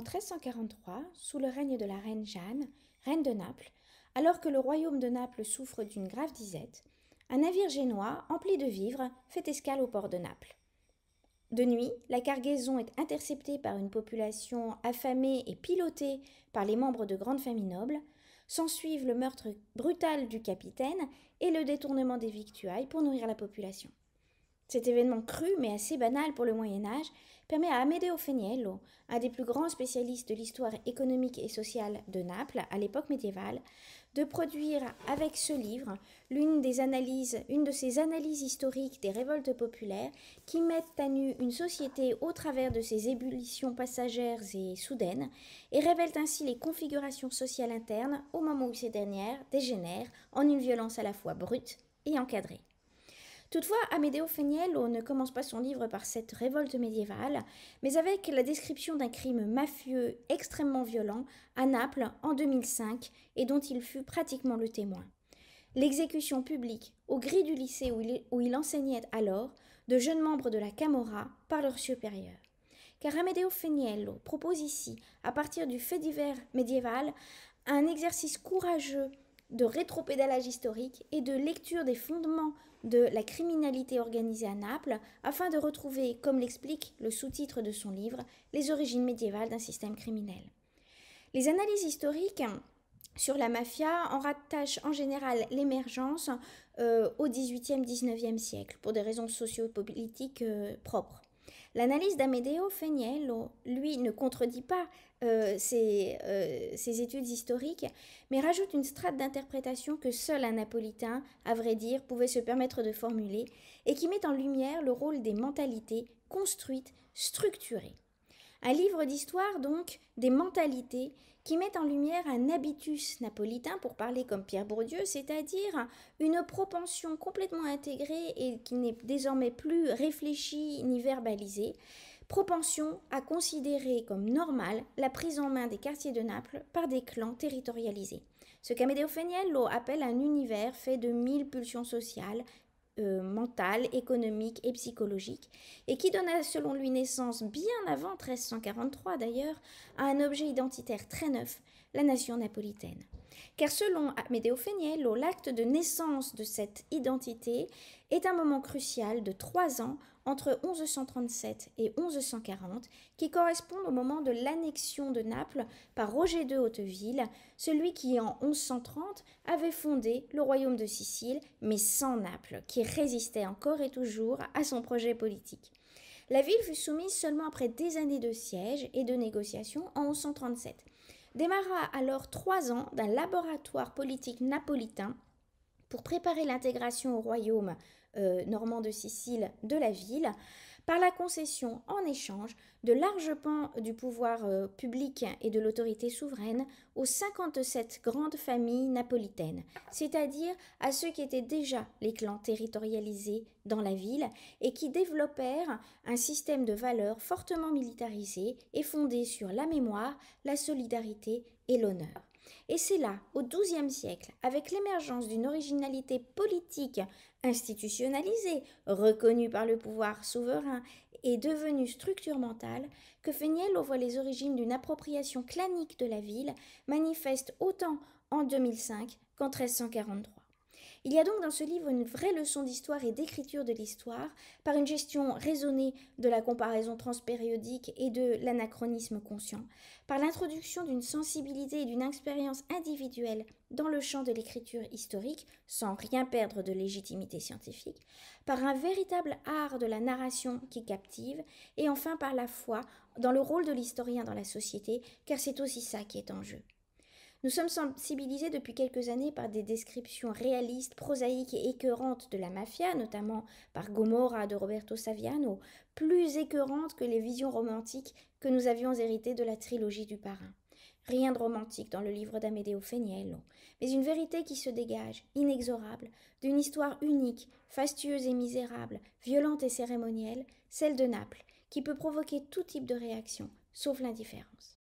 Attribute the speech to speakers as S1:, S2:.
S1: en 1343, sous le règne de la reine Jeanne, reine de Naples, alors que le royaume de Naples souffre d'une grave disette, un navire génois empli de vivres fait escale au port de Naples. De nuit, la cargaison est interceptée par une population affamée et pilotée par les membres de grandes familles nobles. S'ensuivent le meurtre brutal du capitaine et le détournement des victuailles pour nourrir la population. Cet événement cru, mais assez banal pour le Moyen Âge, permet à Amedeo Feniello, un des plus grands spécialistes de l'histoire économique et sociale de Naples à l'époque médiévale, de produire avec ce livre l'une des analyses, une de ces analyses historiques des révoltes populaires qui mettent à nu une société au travers de ses ébullitions passagères et soudaines et révèlent ainsi les configurations sociales internes au moment où ces dernières dégénèrent en une violence à la fois brute et encadrée. Toutefois, Amedeo Feniello ne commence pas son livre par cette révolte médiévale, mais avec la description d'un crime mafieux extrêmement violent à Naples en 2005 et dont il fut pratiquement le témoin. L'exécution publique, au gris du lycée où il, où il enseignait alors, de jeunes membres de la Camorra par leurs supérieurs car Amedeo Feniello propose ici, à partir du fait divers médiéval, un exercice courageux de rétropédalage historique et de lecture des fondements de la criminalité organisée à Naples afin de retrouver, comme l'explique le sous-titre de son livre, les origines médiévales d'un système criminel. Les analyses historiques sur la mafia en rattachent en général l'émergence 18 euh, au XVIIIe-XIXe siècle pour des raisons sociopolitiques euh, propres. L'analyse d'Amedeo Feniello, lui, ne contredit pas euh, euh, ses, études historiques, mais rajoute une strate d'interprétation que seul un Napolitain, à vrai dire, pouvait se permettre de formuler, et qui met en lumière le rôle des mentalités construites, structurées. Un livre d'histoire, donc, des mentalités qui met en lumière un habitus napolitain, pour parler comme Pierre Bourdieu, c'est-à-dire une propension complètement intégrée et qui n'est désormais plus réfléchie ni verbalisée, propension à considérer comme normale la prise en main des quartiers de Naples par des clans territorialisés. Ce qu'Amedeo Feniello appelle un univers fait de mille pulsions sociales, euh, mental, mentale, économique et psychologique, et qui donna selon lui naissance, bien avant 1343 d'ailleurs, à un objet identitaire très neuf, la nation napolitaine. Car selon Amédéo Feniello, l'acte de naissance de cette identité est un moment crucial de trois ans entre 1137 et 1140 qui correspond au moment de l'annexion de Naples par Roger de Hauteville, celui qui en 1130 avait fondé le royaume de Sicile mais sans Naples, qui résistait encore et toujours à son projet politique. La ville fut soumise seulement après des années de siège et de négociations en 1137. Démarra alors trois ans d'un laboratoire politique napolitain pour préparer l'intégration au royaume euh, Normand de Sicile de la ville, par la concession en échange de larges pans du pouvoir euh, public et de l'autorité souveraine aux 57 grandes familles napolitaines, c'est-à-dire à ceux qui étaient déjà les clans territorialisés dans la ville et qui développèrent un système de valeurs fortement militarisé et fondé sur la mémoire, la solidarité et l'honneur. Et c'est là, au XIIe siècle, avec l'émergence d'une originalité politique institutionnalisée, reconnue par le pouvoir souverain et devenue structure mentale, que Feniel voit les origines d'une appropriation clanique de la ville, manifeste autant en 2005 qu'en 1343. Il y a donc dans ce livre une vraie leçon d'histoire et d'écriture de l'histoire, par une gestion raisonnée de la comparaison transpériodique et de l'anachronisme conscient, par l'introduction d'une sensibilité et d'une expérience individuelle dans le champ de l'écriture historique, sans rien perdre de légitimité scientifique, par un véritable art de la narration qui captive, et enfin par la foi dans le rôle de l'historien dans la société, car c'est aussi ça qui est en jeu. Nous sommes sensibilisés depuis quelques années par des descriptions réalistes, prosaïques et écœurantes de la mafia, notamment par Gomorra de Roberto Saviano, plus écœurantes que les visions romantiques que nous avions héritées de la trilogie du parrain. Rien de romantique dans le livre d'Amedeo Feniello, mais une vérité qui se dégage, inexorable, d'une histoire unique, fastueuse et misérable, violente et cérémonielle, celle de Naples, qui peut provoquer tout type de réaction, sauf l'indifférence.